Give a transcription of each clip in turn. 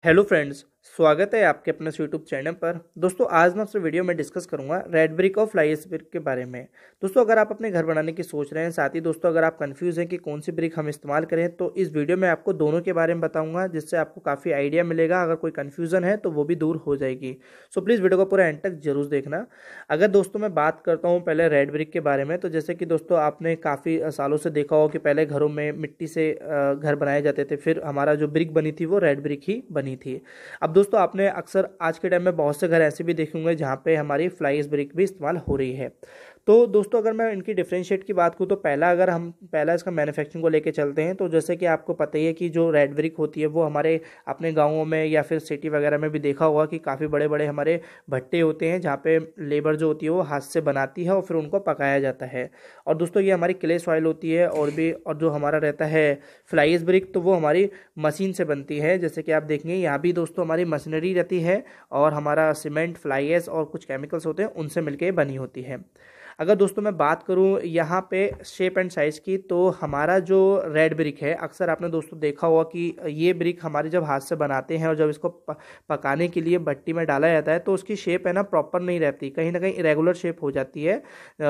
hello friends स्वागत है आपके अपने यूट्यूब चैनल पर दोस्तों आज मैं आपसे वीडियो में डिस्कस करूंगा रेड ब्रिक और फ्लाई ब्रिक के बारे में दोस्तों अगर आप अपने घर बनाने की सोच रहे हैं साथ ही दोस्तों अगर आप कंफ्यूज हैं कि कौन सी ब्रिक हम इस्तेमाल करें तो इस वीडियो में आपको दोनों के बारे में बताऊंगा जिससे आपको काफ़ी आइडिया मिलेगा अगर कोई कन्फ्यूज़न है तो वो भी दूर हो जाएगी सो प्लीज़ वीडियो को पूरा एंड तक जरूर देखना अगर दोस्तों मैं बात करता हूँ पहले रेड ब्रिक के बारे में तो जैसे कि दोस्तों आपने काफ़ी सालों से देखा हो कि पहले घरों में मिट्टी से घर बनाए जाते थे फिर हमारा जो ब्रिक बनी थी वो रेड ब्रिक ही बनी थी अब दोस्तों आपने अक्सर आज के टाइम में बहुत से घर ऐसे भी देखे होंगे जहाँ पे हमारी फ्लाइस ब्रिक भी इस्तेमाल हो रही है तो दोस्तों अगर मैं इनकी डिफ्रेंशिएट की बात करूँ तो पहला अगर हम पहला इसका मैन्युफैक्चरिंग को लेके चलते हैं तो जैसे कि आपको पता ही है कि जो रेड ब्रिक होती है वो हमारे अपने गाँवों में या फिर सिटी वगैरह में भी देखा होगा कि काफ़ी बड़े बड़े हमारे भट्टे होते हैं जहाँ पे लेबर जो होती है वो हाथ से बनाती है और फिर उनको पकाया जाता है और दोस्तों ये हमारी क्ले सॉइल होती है और भी और जो हमारा रहता है फ्लाइज ब्रिक तो वो हमारी मशीन से बनती है जैसे कि आप देखेंगे यहाँ भी दोस्तों हमारी मशीनरी रहती है और हमारा सीमेंट फ्लाइज और कुछ केमिकल्स होते हैं उनसे मिलकर बनी होती है अगर दोस्तों मैं बात करूँ यहाँ पे शेप एंड साइज़ की तो हमारा जो रेड ब्रिक है अक्सर आपने दोस्तों देखा होगा कि ये ब्रिक हमारे जब हाथ से बनाते हैं और जब इसको पकाने के लिए भट्टी में डाला जाता है तो उसकी शेप है ना प्रॉपर नहीं रहती कहीं ना कहीं इरेगुलर शेप हो जाती है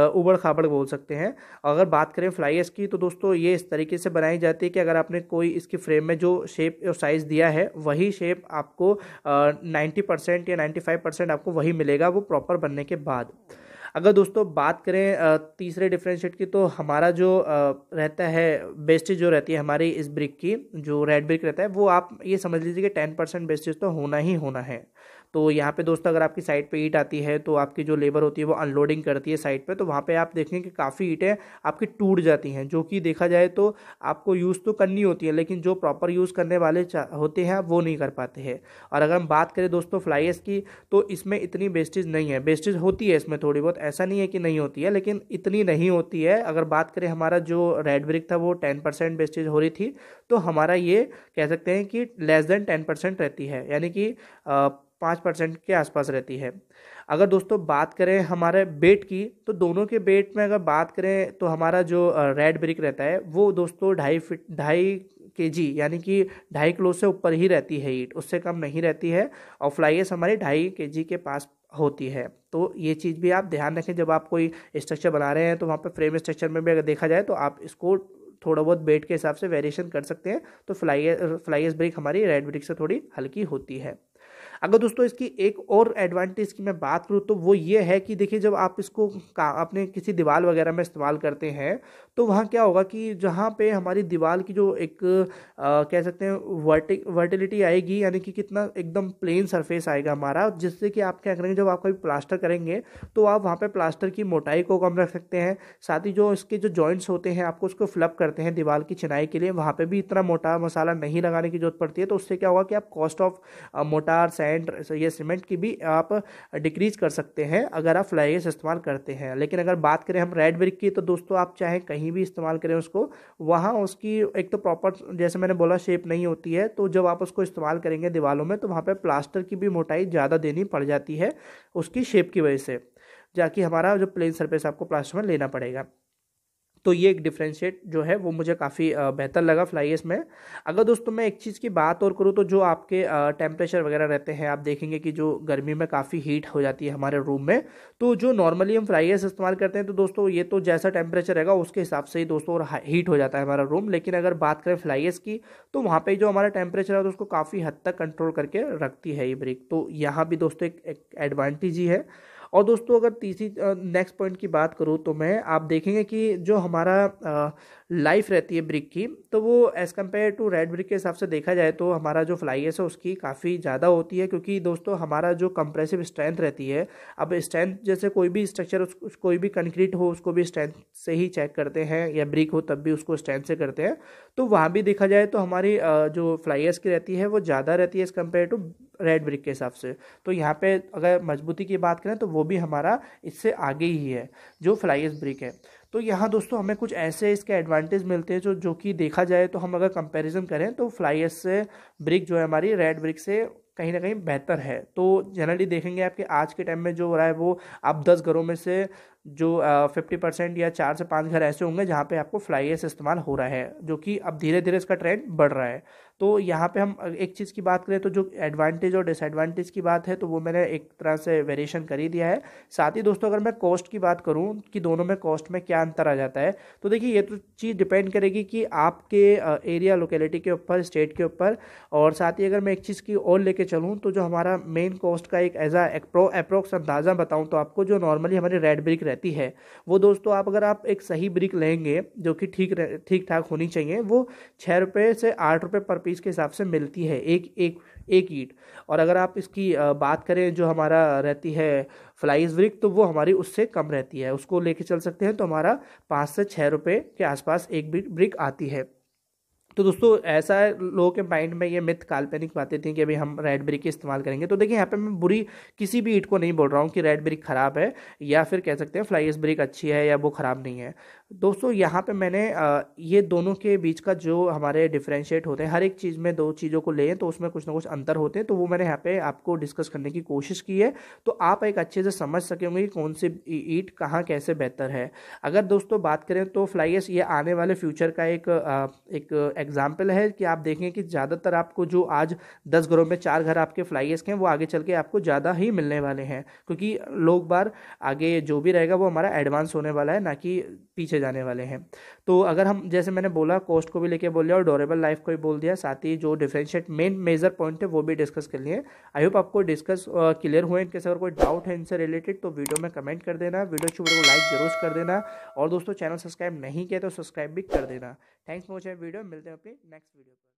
उबड़ खाबड़ बोल सकते हैं अगर बात करें फ्लाइस की तो दोस्तों ये इस तरीके से बनाई जाती है कि अगर आपने कोई इसकी फ्रेम में जो शेप और साइज़ दिया है वही शेप आपको नाइन्टी परसेंट या नाइन्टी फाइव परसेंट आपको वही मिलेगा वो प्रॉपर बनने के बाद अगर दोस्तों बात करें तीसरे डिफ्रेंशिएट की तो हमारा जो रहता है बेस्टेज जो रहती है हमारी इस ब्रिक की जो रेड ब्रिक रहता है वो आप ये समझ लीजिए कि टेन परसेंट बेस्टेज तो होना ही होना है तो यहाँ पे दोस्तों अगर आपकी साइड पे ईट आती है तो आपकी जो लेबर होती है वो अनलोडिंग करती है साइट पे तो वहाँ पे आप देखें कि काफ़ी ईटें आपकी टूट जाती हैं जो कि देखा जाए तो आपको यूज़ तो करनी होती है लेकिन जो प्रॉपर यूज़ करने वाले होते हैं वो नहीं कर पाते हैं और अगर हम बात करें दोस्तों फ्लाइस की तो इसमें इतनी बेस्टेज नहीं है बेस्टेज होती है इसमें थोड़ी बहुत ऐसा नहीं है कि नहीं होती है लेकिन इतनी नहीं होती है अगर बात करें हमारा जो रेड ब्रिक था वो टेन परसेंट वेस्टेज हो रही थी तो हमारा ये कह सकते हैं कि लेस देन टेन परसेंट रहती है यानी कि पाँच परसेंट के आसपास रहती है अगर दोस्तों बात करें हमारे बेट की तो दोनों के बेट में अगर बात करें तो हमारा जो रेड ब्रिक रहता है वो दोस्तों ढाई फिट ढाई के जी यानी कि ढाई किलो से ऊपर ही रहती है ईट उससे कम नहीं रहती है और फ्लाइस हमारी ढाई के जी के पास होती है तो ये चीज़ भी आप ध्यान रखें जब आप कोई स्ट्रक्चर बना रहे हैं तो वहाँ पर फ्रेम स्ट्रक्चर में भी अगर देखा जाए तो आप इसको थोड़ा बहुत बेट के हिसाब से वेरिएशन कर सकते हैं तो फ्लाइए फ्लाइस ब्रिक हमारी रेड ब्रिक से थोड़ी हल्की होती है अगर दोस्तों इसकी एक और एडवांटेज की मैं बात करूँ तो वो ये है कि देखिए जब आप इसको अपने किसी दीवार वगैरह में इस्तेमाल करते हैं तो वहाँ क्या होगा कि जहाँ पे हमारी दीवार की जो एक आ, कह सकते हैं वर्टि वर्टिलिटी आएगी यानी कि कितना एकदम प्लेन सरफेस आएगा हमारा जिससे कि आप क्या करेंगे जब आप कभी प्लास्टर करेंगे तो आप वहाँ पर प्लास्टर की मोटाई को कम रख सकते हैं साथ ही जो इसके जो जॉइंट्स होते हैं आपको उसको फ्लप करते हैं दीवार की चिनाई के लिए वहाँ पर भी इतना मोटा मसाला नहीं लगाने की जरूरत पड़ती है तो उससे क्या होगा कि आप cost of mortar sand sand या सीमेंट की भी आप डिक्रीज uh, कर सकते हैं अगर आप फ्लाई एस इस्तेमाल करते हैं लेकिन अगर बात करें हम रेड ब्रिक की तो दोस्तों आप चाहें कहीं भी इस्तेमाल करें उसको वहाँ उसकी एक तो प्रॉपर जैसे मैंने बोला शेप नहीं होती है तो जब आप उसको इस्तेमाल करेंगे दीवालों में तो वहाँ पर प्लास्टर की भी मोटाई ज़्यादा देनी पड़ जाती है उसकी शेप की वजह से जाकि हमारा जो प्लेन सरफेस आपको प्लास्टर में लेना पड़ेगा तो ये एक डिफ्रेंशिएट जो है वो मुझे काफ़ी बेहतर लगा फ्लाइस में अगर दोस्तों मैं एक चीज़ की बात और करूँ तो जो आपके टेम्परेचर वगैरह रहते हैं आप देखेंगे कि जो गर्मी में काफ़ी हीट हो जाती है हमारे रूम में तो जो नॉर्मली हम फ्लाइस इस्तेमाल करते हैं तो दोस्तों ये तो जैसा टेम्परेचर रहेगा उसके हिसाब से ही दोस्तों और हीट हो जाता है हमारा रूम लेकिन अगर बात करें फ्लाइस की तो वहाँ पर जो हमारा टेम्परेचर है तो उसको काफ़ी हद तक कंट्रोल करके रखती है ये ब्रेक तो यहाँ भी दोस्तों एक एडवांटेज ही है और दोस्तों अगर तीसरी नेक्स्ट पॉइंट की बात करूँ तो मैं आप देखेंगे कि जो हमारा लाइफ रहती है ब्रिक की तो वो as compare to red brick के हिसाब से देखा जाए तो हमारा जो फ्लाइस है उसकी काफ़ी ज़्यादा होती है क्योंकि दोस्तों हमारा जो कंप्रेसिव स्ट्रेंथ रहती है अब स्ट्रेंथ जैसे कोई भी स्ट्रक्चर उस, कोई भी कंक्रीट हो उसको भी स्ट्रेंथ से ही चेक करते हैं या ब्रिक हो तब भी उसको स्ट्रेंथ से करते हैं तो वहाँ भी देखा जाए तो हमारी जो फ्लाइस की रहती है वो ज़्यादा रहती है as compare to red brick के हिसाब से तो यहाँ पे अगर मजबूती की बात करें तो वो भी हमारा इससे आगे ही है जो फ्लाइस ब्रिक है तो यहाँ दोस्तों हमें कुछ ऐसे इसके एडवांटेज मिलते हैं जो जो कि देखा जाए तो हम अगर कंपैरिजन करें तो फ्लाइस से ब्रिक जो है हमारी रेड ब्रिक से कहीं ना कहीं बेहतर है तो जनरली देखेंगे आपके आज के टाइम में जो हो रहा है वो आप दस घरों में से जो फिफ्टी परसेंट या चार से पाँच घर ऐसे होंगे जहाँ पे आपको फ्लाई एस इस्तेमाल हो रहा है जो कि अब धीरे धीरे इसका ट्रेंड बढ़ रहा है तो यहाँ पे हम एक चीज़ की बात करें तो जो एडवांटेज और डिसएडवांटेज की बात है तो वो मैंने एक तरह से वेरिएशन कर ही दिया है साथ ही दोस्तों अगर मैं कॉस्ट की बात करूँ कि दोनों में कॉस्ट में क्या अंतर आ जाता है तो देखिए ये तो चीज़ डिपेंड करेगी कि आपके एरिया लोकेलिटी के ऊपर स्टेट के ऊपर और साथ ही अगर मैं एक चीज़ की और लेके चलूँ तो जो हमारा मेन कॉस्ट का एक एज अप्रोक्स अंदाज़ा बताऊँ तो आपको जो नॉर्मली हमारी रेड ब्रिक रहती है वो दोस्तों आप अगर आप एक सही ब्रिक लेंगे जो कि ठीक ठीक ठाक होनी चाहिए वो छः रुपये से आठ रुपये पर पीस के हिसाब से मिलती है एक एक एक ईट और अगर आप इसकी बात करें जो हमारा रहती है फ्लाइज ब्रिक तो वो हमारी उससे कम रहती है उसको लेके चल सकते हैं तो हमारा पाँच से छः रुपये के आसपास एक ब्रिक आती है तो दोस्तों ऐसा लोगों के माइंड में ये मिथ काल्पनिक बातें थी कि अभी हम रेड ब्रिक के इस्तेमाल करेंगे तो देखिए यहाँ पे मैं बुरी किसी भी ईट को नहीं बोल रहा हूँ कि रेड ब्रिक ख़राब है या फिर कह सकते हैं फ्लाइस ब्रिक अच्छी है या वो ख़राब नहीं है दोस्तों यहाँ पे मैंने ये दोनों के बीच का जो हमारे डिफ्रेंशिएट होते हैं हर एक चीज़ में दो चीज़ों को लें तो उसमें कुछ ना कुछ अंतर होते हैं तो वो मैंने यहाँ पे आपको डिस्कस करने की कोशिश की है तो आप एक अच्छे से समझ होंगे कि कौन सी ईट कहाँ कैसे बेहतर है अगर दोस्तों बात करें तो फ्लाइस ये आने वाले फ्यूचर का एक एक, एक एग्जाम्पल है कि आप देखें कि ज़्यादातर आपको जो आज दस घरों में चार घर आपके फ्लाइएस के हैं वो आगे चल के आपको ज़्यादा ही मिलने वाले हैं क्योंकि लोग बार आगे जो भी रहेगा वो हमारा एडवांस होने वाला है ना कि पीछे जाने वाले हैं तो अगर हम जैसे मैंने बोला कॉस्ट को भी लेके बोल लिया और डोरेबल लाइफ को भी बोल दिया साथ ही जो डिफ्रेंशिएट मेन मेजर पॉइंट है वो भी डिस्कस कर लिए आई होप आपको डिस्कस क्लियर हुए इनके अगर कोई डाउट है इनसे रिलेटेड तो वीडियो में कमेंट कर देना वीडियो अच्छी वीडियो को लाइक जरूर कर देना और दोस्तों चैनल सब्सक्राइब नहीं किया तो सब्सक्राइब भी कर देना थैंक्स फॉर वॉचिंग वीडियो मिलते हैं आपके नेक्स्ट वीडियो पर